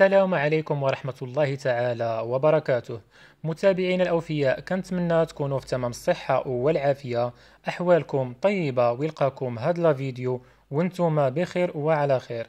السلام عليكم ورحمة الله تعالى وبركاته متابعينا الأوفياء كنتمنى تكونوا في تمام الصحة والعافية أحوالكم طيبة ويلقاكم هاد الفيديو وانتم بخير وعلى خير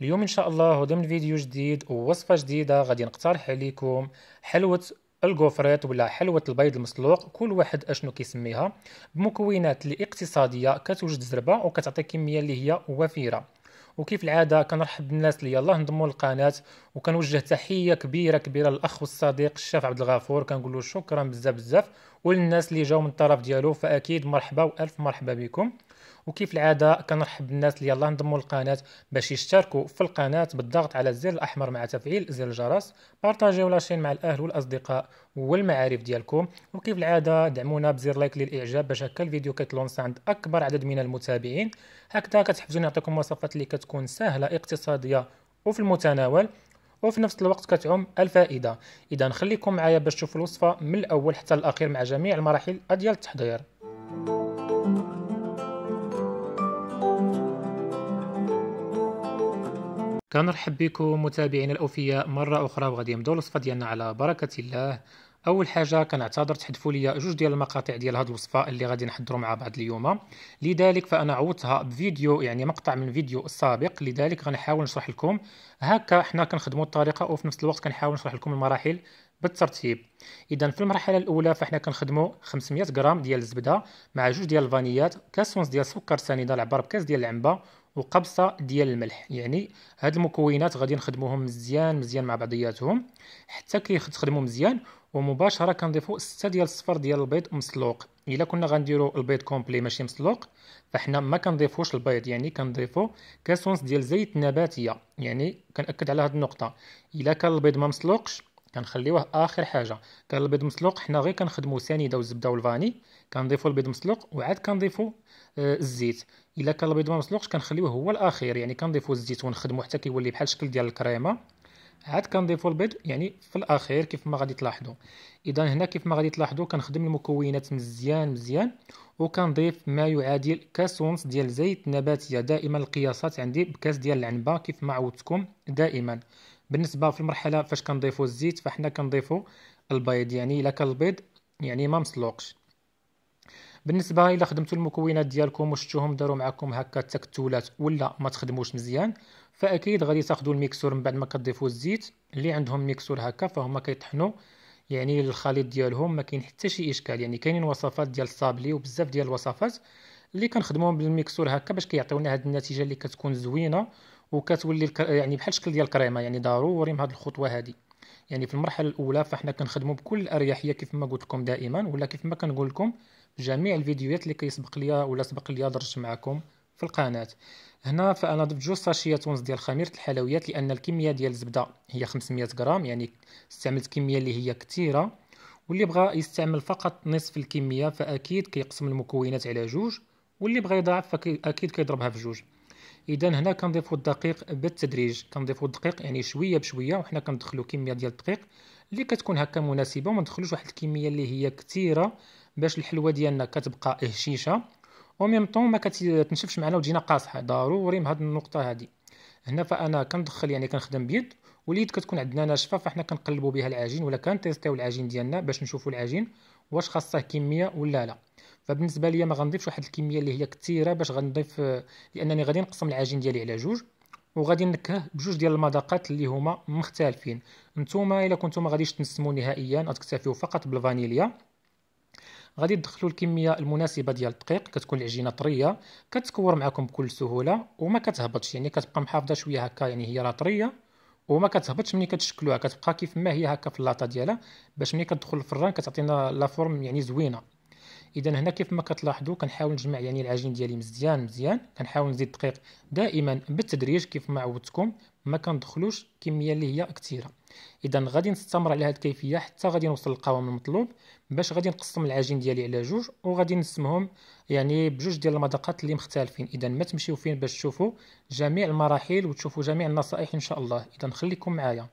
اليوم إن شاء الله ضمن فيديو جديد ووصفة جديدة غادي نقترح عليكم حلوة الكوفريت ولا حلوة البيض المسلوق كل واحد اشنو كيسميها بمكونات الاقتصادية كتوجد زربة وكتعطي كمية اللي هي وفيرة وكيف العاده كنرحب بالناس اللي يلاه انضموا للقناه وكنوجه تحيه كبيره كبيره للاخ والصديق الشاف عبد الغفور كنقول له شكرا بزاف بزاف وللناس اللي جاو من الطرف ديالو فاكيد مرحبا والف مرحبا بكم وكيف العاده كنرحب بالناس اللي يلاه انضموا للقناه باش يشتركوا في القناه بالضغط على الزر الاحمر مع تفعيل زر الجرس بارتاجيو لاشين مع الاهل والاصدقاء والمعارف ديالكم وكيف العاده دعمونا بزر لايك للاعجاب باش هكا الفيديو كيتلونس عند اكبر عدد من المتابعين هكذا كتحفزوني نعطيكم وصفات اللي كتكون سهله اقتصاديه وفي المتناول وفي نفس الوقت كتعم الفائده اذا خليكم معايا باش تشوفوا الوصفه من الاول حتى الاخير مع جميع المراحل ديال التحضير كنرحب بكم متابعينا الاوفياء مره اخرى وغادي نبداو الوصفه ديالنا على بركه الله اول حاجه كنعتذر تحذفوا لي جوج ديال المقاطع ديال هذه الوصفه اللي غادي نحضروا مع بعض اليوم لذلك فانا عوضتها بفيديو يعني مقطع من فيديو السابق لذلك غنحاول نشرح لكم هكا حنا كنخدموا الطريقه وفي نفس الوقت كنحاول نشرح لكم المراحل بالترتيب اذا في المرحله الاولى فاحنا كنخدموا 500 غرام ديال الزبده مع جوج ديال الفانيات كاس ونص ديال السكر سنيده العبار بكاس ديال العنبه وقبصه ديال الملح يعني هاد المكونات غادي نخدموهم مزيان مزيان مع بعضياتهم حتى كيخدموا مزيان ومباشره كنضيفوا 6 ديال الصفر ديال البيض مسلوق الا كنا غنديروا البيض كومبلي ماشي مسلوق فحنا ما كنضيفوش البيض يعني كنضيفوا كاسونس ديال زيت نباتيه يعني كنأكد على هاد النقطه الا كان البيض ما مسلوقش كنخليوه اخر حاجه كان البيض مسلوق حنا غير كنخدمو سنيده والزبده والفاني كنضيفو البيض مسلوق وعاد كنضيفو آه الزيت الا كان البيض ما مسلوقش كنخليوه هو الاخير يعني كنضيفو الزيت ونخدمو حتى كيولي بحال الشكل ديال الكريمه عاد كنضيفو البيض يعني في الاخير كيف ما غادي تلاحظوا اذا هنا كيف ما غادي تلاحظوا كنخدم المكونات مزيان مزيان وكنضيف ما يعادل كاس ونص ديال زيت نباتيه دائما القياسات عندي بكاس ديال العنبه كيف ما عودتكم دائما بالنسبه في المرحله فاش كنضيفوا الزيت فاحنا كنضيفوا البيض يعني الا كان البيض يعني ما مسلوقش بالنسبه الا خدمتوا المكونات ديالكم وشتوهم داروا معكم هكا تكتلات ولا ما تخدموش مزيان فاكيد غادي تاخذوا الميكسور من بعد ما كتضيفوا الزيت اللي عندهم ميكسور هكا فهما كيطحنوا يعني الخليط ديالهم ما كاين حتى شي اشكال يعني كاينين وصفات ديال الصابلي وبزاف ديال الوصفات اللي كنخدموهم بالميكسور هكا باش كيعطيونا هاد النتيجه اللي كتكون زوينه وكتولي يعني بحال الشكل ديال الكريمه يعني ضروري من هذه الخطوه هذه يعني في المرحله الاولى فاحنا كنخدموا بكل اريحيه كيف ما قلت لكم دائما ولا كيف ما كنقول لكم في جميع الفيديوهات اللي كيسبق ليا ولا سبق ليا درت معكم في القناه هنا فانا ضفت جوج ساشيات ونص ديال خميره الحلويات لان الكميه ديال الزبده هي 500 غرام يعني استعملت كميه اللي هي كثيره واللي بغى يستعمل فقط نصف الكميه فاكيد كيقسم المكونات على جوج واللي بغى يضاعف فاكيد كيضربها في جوج اذا هنا كنضيفوا الدقيق بالتدريج كنضيفوا الدقيق يعني شويه بشويه وحنا كندخلوا كميه ديال الدقيق اللي كتكون هكا مناسبه وما ندخلوش واحد الكميه اللي هي كثيره باش الحلوه ديالنا كتبقى هشيشه وميم طون ما كتنشفش معنا وتجينا قاصحه ضروري من هاد النقطه هادي هنا فانا كندخل يعني كنخدم بيد واليد كتكون عندنا ناشفه فاحنا كنقلبوا بها العجين ولا كنتيستيو العجين ديالنا باش نشوفوا العجين واش خاصه كميه ولا لا فبالنسبه ليا ما غنضيفش واحد الكميه اللي هي كثيره باش غنضيف لانني غادي نقسم العجين ديالي على جوج وغادي نكه بجوج ديال المذاقات اللي هما مختلفين نتوما الا كنتوما ما غاديش تنسمو نهائيا غتكتفيو فقط بالفانيليا غادي تدخلوا الكميه المناسبه ديال الدقيق كتكون العجينه طريه كتكور معكم بكل سهوله وما كتهبطش يعني كتبقى محافظه شويه هكا يعني هي راه طريه وما كتهبطش ملي كتشكلوها كتبقى كيف ما هي هكا في اللاطه ديالها باش ملي كتدخل الفران كتعطينا لا فورم يعني زوينه اذا هنا كيف ما كتلاحظوا كنحاول نجمع يعني العجين ديالي مزيان مزيان كنحاول نزيد الدقيق دائما بالتدريج كيف ما عودتكم ما كندخلوش كميه اللي هي كثيره اذا غادي نستمر على هذه الكيفيه حتى غادي نوصل للقوام المطلوب باش غادي نقسم العجين ديالي على جوج وغادي نسمهم يعني بجوج ديال المذاقات اللي مختلفين اذا ما تمشيو فين باش تشوفوا جميع المراحل وتشوفوا جميع النصائح ان شاء الله اذا خليكم معايا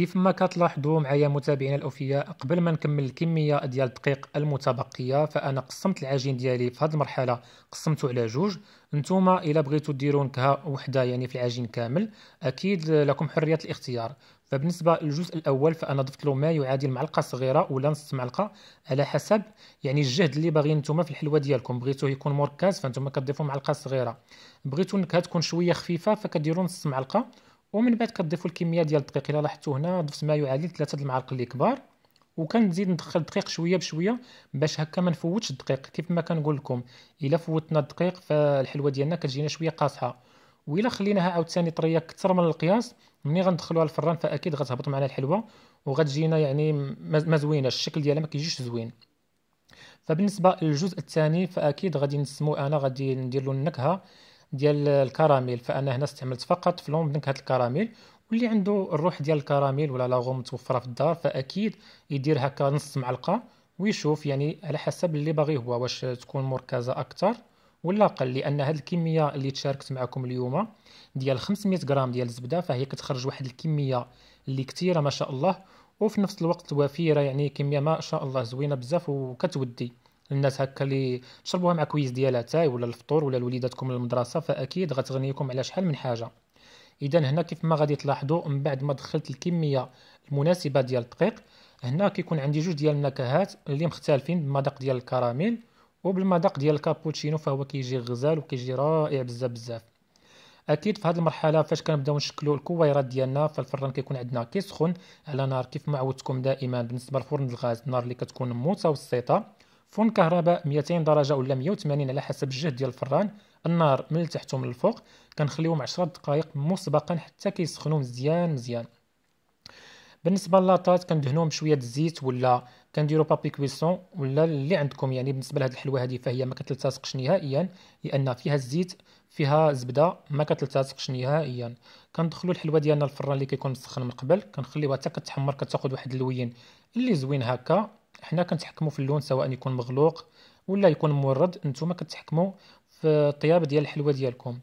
كيف ما كتلاحظوا معايا متابعينا الاوفياء قبل ما نكمل الكميه ديال الدقيق المتبقيه فانا قسمت العجين ديالي في هذه المرحله قسمته على جوج نتوما الا بغيتو ديروا نكهه وحده يعني في العجين كامل اكيد لكم حريه الاختيار فبالنسبه للجزء الاول فانا ضفت له ما يعادل معلقه صغيره ولا نص معلقه على حسب يعني الجهد اللي باغيين نتوما في الحلوه ديالكم بغيتوه يكون مركز فانتوما كتضيفوا معلقه صغيره بغيتو النكهه تكون شويه خفيفه فكديروا نص معلقه ومن بعد كتضيفوا الكميه ديال الدقيق الا لاحظتوا هنا ضفت ما يعادل د المعالق اللي كبار وكنزيد ندخل الدقيق شويه بشويه باش هكا ما نفوتش الدقيق كيف ما كنقول لكم الا فوتنا الدقيق فالحلوه ديالنا كتجينا شويه قاصحه وإلا خليناها عاوتاني طريه اكثر من القياس ملي غندخلوها الفران فاكيد غتهبط معنا الحلوه وغتجينا يعني ما زوينه الشكل ديالها ما كيجيش زوين فبالنسبه للجزء الثاني فاكيد غادي نسمو انا غادي ندير له النكهه ديال الكراميل فانا هنا استعملت فقط فلون نكهه الكراميل واللي عنده الروح ديال الكراميل ولا لاغوم متوفره في الدار فاكيد يدير هكا نص معلقه ويشوف يعني على حسب اللي باغي هو واش تكون مركزه اكثر ولا اقل لان هاد الكميه اللي تشاركت معكم اليوم ديال 500 غرام ديال الزبده فهي كتخرج واحد الكميه اللي كثيره ما شاء الله وفي نفس الوقت وفيره يعني كميه ما شاء الله زوينه بزاف وكتودي الناس هكا اللي تشربوها مع كويس ديال اتاي ولا الفطور ولا لوليداتكم للمدرسه فاكيد غتغنيكم على شحال من حاجه اذا هنا كيف ما غادي تلاحظوا من بعد ما دخلت الكميه المناسبه ديال الدقيق هنا كيكون عندي جوج ديال النكهات اللي مختلفين بالمذاق ديال الكراميل وبالمذاق ديال الكابوتشينو فهو كيجي غزال وكيجي رائع بزاف بزاف اكيد في هذه المرحله فاش كنبداو نشكلوا الكويرات ديالنا فالفران كيكون عندنا كيسخن على نار كيف ما عودتكم دائما بالنسبه لفرن الغاز النار اللي كتكون متوسطه فون كهرباء 200 درجه ولا 180 على حسب الجهد ديال الفران النار من تحت ومن الفوق كنخليهم 10 دقائق مسبقا حتى كيسخنوا مزيان مزيان بالنسبه للاطات كندهنوهم بشويه الزيت ولا كنديروا بابي كويسون ولا اللي عندكم يعني بالنسبه لهاد الحلوه هذه فهي ما كتلتصقش نهائيا لان فيها الزيت فيها زبده ما كتلتصقش نهائيا كندخلوا الحلوه ديالنا الفران اللي كيكون مسخن من قبل كنخليوها حتى كتحمر كتاخذ واحد اللوين اللي زوين هكا حنا كنتحكموا في اللون سواء يكون مغلوق ولا يكون مورد نتوما كتحكموا في الطياب ديال الحلوه ديالكم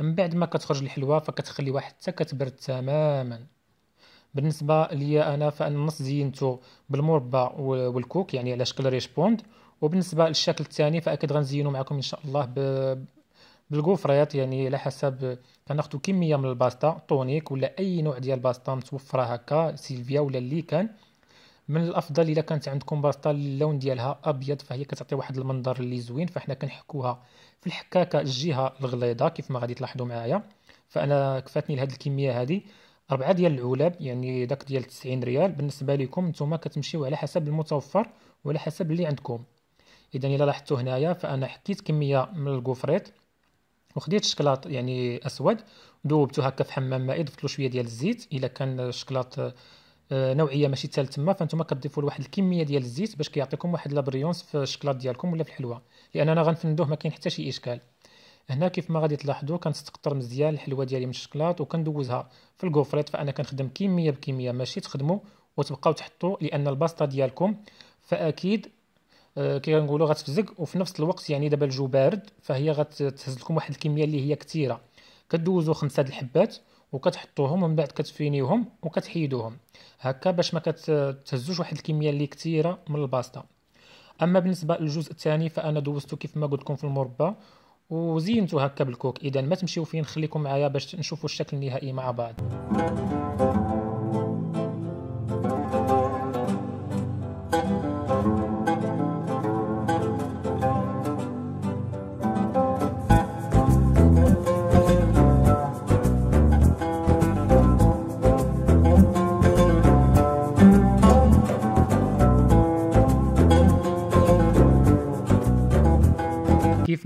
من بعد ما كتخرج الحلوه فكتخليوها حتى كتبرد تماما بالنسبه ليا انا فانا النص زينته بالمربى والكوك يعني على شكل ريش بوند وبالنسبه للشكل الثاني فاكيد غنزينو معكم ان شاء الله ب... بالكوفريات يعني على حسب كناخذوا كميه من الباستا طونيك ولا اي نوع ديال الباستا متوفره هكا سيلفيا ولا اللي كان من الافضل الا كانت عندكم باسطه اللون ديالها ابيض فهي كتعطي واحد المنظر اللي زوين فاحنا كنحكوها في الحكاكه الجهه الغليظه كيف ما غادي تلاحظوا معايا فانا كفاتني لهاد الكميه هادي أربعة ديال العلب يعني داك ديال 90 ريال بالنسبه لكم نتوما كتمشيو على حسب المتوفر وعلى حسب اللي عندكم اذا الا لاحظتوا هنايا فانا حكيت كميه من الكوفريت وخديت شكلاط يعني اسود ذوبته هكا في حمام مائي ضفت له شويه ديال الزيت الا كان الشكلاط آه، نوعيه ماشي تال تما فانتم كتضيفوا لواحد الكميه ديال الزيت باش كيعطيكم واحد لابريونس في الشكلاط ديالكم ولا في الحلوه لاننا غنفندوه ما كاين حتى شي اشكال هنا كيف ما غادي تلاحظوا كنستقطر مزيان الحلوه ديالي من الشكلاط وكندوزها في الكوفريت فانا كنخدم كميه بكميه ماشي تخدموا وتبقاو تحطوا لان الباستا ديالكم فاكيد آه، كي كنقولوا غتفزق وفي نفس الوقت يعني دابا الجو بارد فهي غتهز لكم واحد الكميه اللي هي كثيره كدوزوا خمسه الحبات وكتحطوهم ومن بعد كتفينيوهم وكتحيدوهم هكا باش ما كتهزوش واحد الكميه اللي كثيره من الباستا اما بالنسبه للجزء الثاني فانا دوزتو كيف ما قلت لكم في المربى وزينتو هكا بالكوك اذا ما تمشيو فين خليكم معايا باش نشوفوا الشكل النهائي مع بعض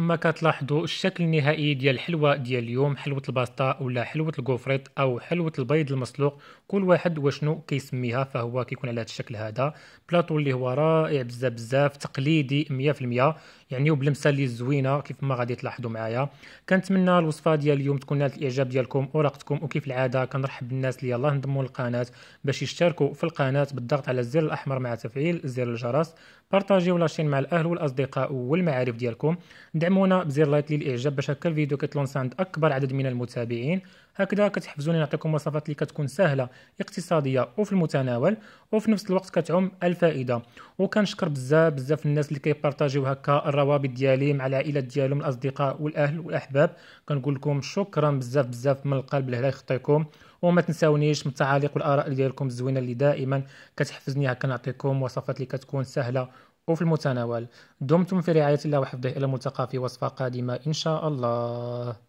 كما كتلاحظوا الشكل النهائي ديال الحلوى ديال اليوم حلوة الباستا ولا حلوة الكوفريت او حلوة البيض المسلوق كل واحد وشنو كيسميها فهو كيكون على هذا الشكل هذا بلاطو اللي هو رائع بزاف بزاف تقليدي 100% يعني وبلمسه اللي زوينه كيف ما غادي تلاحظوا معايا كنتمنى الوصفه ديال اليوم تكون نالت الاعجاب ديالكم وراقتكم وكيف العاده كنرحب بالناس اللي يلاه انضموا للقناه باش يشتركوا في القناه بالضغط على الزر الاحمر مع تفعيل زر الجرس بارطاجيو لاشين مع الاهل والاصدقاء والمعارف ديالكم دعمونا بزر لايك للاعجاب باش هكا الفيديو عند اكبر عدد من المتابعين هكذا كتحفزوني نعطيكم وصفات اللي كتكون سهله اقتصاديه وفي المتناول وفي نفس الوقت كتعم الفائده وكنشكر بزاف بزاف الناس اللي كيبارطاجيو هكا الروابط ديالي مع العائلات ديالهم الاصدقاء والاهل والاحباب كنقول لكم شكرا بزاف بزاف من القلب الله يخطيكم وما تنساونيش من التعاليق والاراء ديالكم الزوينه اللي دائما كتحفزني هكا نعطيكم وصفات اللي كتكون سهله وفي المتناول دمتم في رعايه الله وحفظه الى ملتقى في وصفه قادمه ان شاء الله